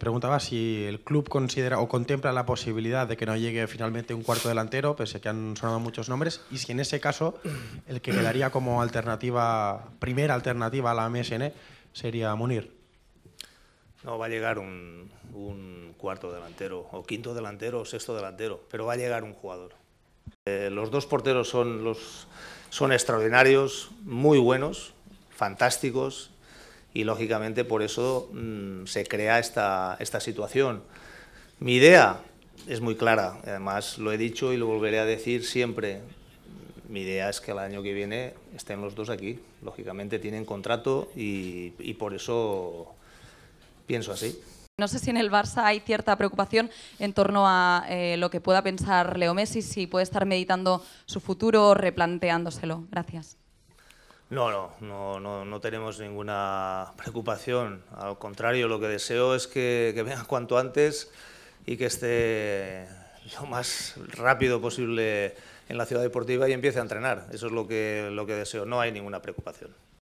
Preguntaba si el club considera o contempla la posibilidad de que no llegue finalmente un cuarto delantero, pese que han sonado muchos nombres, y si en ese caso el que quedaría como alternativa, primera alternativa a la MSN, sería Munir. No, va a llegar un, cuarto delantero, o quinto delantero, o sexto delantero, pero va a llegar un jugador. Eh, los dos porteros son, los, son extraordinarios, muy buenos, fantásticos, y lógicamente por eso mm, se crea esta, esta situación. Mi idea es muy clara, además lo he dicho y lo volveré a decir siempre. Mi idea es que el año que viene estén los dos aquí. Lógicamente tienen contrato y, por eso pienso así. No sé si en el Barça hay cierta preocupación en torno a eh, lo que pueda pensar Leo Messi, si puede estar meditando su futuro, o replanteándoselo. Gracias. No, no, no, no, tenemos ninguna preocupación. Al contrario, lo que deseo es que, que venga cuanto antes y que esté lo más rápido posible en la ciudad deportiva y empiece a entrenar. Eso es lo que, lo que deseo. No hay ninguna preocupación.